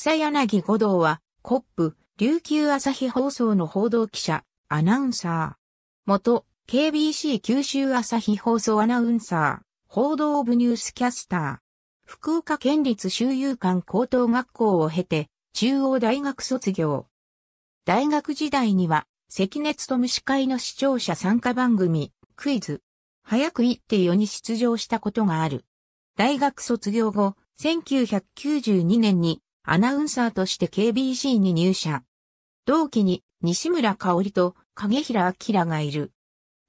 草柳五道は、コップ、琉球朝日放送の報道記者、アナウンサー。元、KBC 九州朝日放送アナウンサー、報道部ニュースキャスター。福岡県立周遊館高等学校を経て、中央大学卒業。大学時代には、関熱と虫会の視聴者参加番組、クイズ、早く行ってよに出場したことがある。大学卒業後、1992年にアナウンサーとして KBC に入社。同期に西村香織と影平明がいる。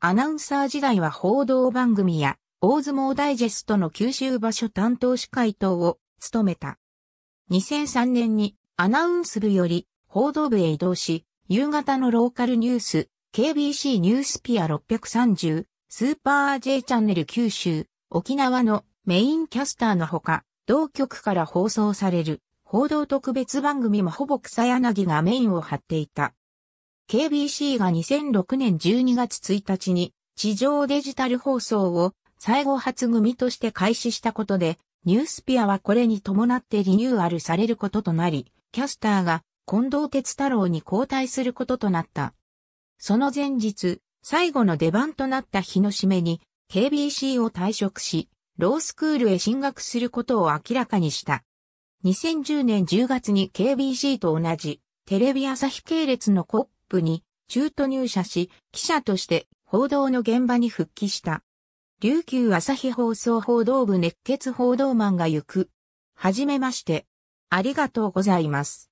アナウンサー時代は報道番組や大相撲ダイジェストの九州場所担当司会等を務めた。2003年にアナウンス部より報道部へ移動し、夕方のローカルニュース、KBC ニュースピア630、スーパー J チャンネル九州、沖縄のメインキャスターのほか、同局から放送される報道特別番組もほぼ草柳がメインを張っていた。KBC が2006年12月1日に地上デジタル放送を最後発組として開始したことで、ニュースピアはこれに伴ってリニューアルされることとなり、キャスターが近藤哲太郎に交代することとなった。その前日、最後の出番となった日の締めに、KBC を退職し、ロースクールへ進学することを明らかにした。2010年10月に KBC と同じテレビ朝日系列のコップに中途入社し、記者として報道の現場に復帰した。琉球朝日放送報道部熱血報道マンが行く。はじめまして。ありがとうございます。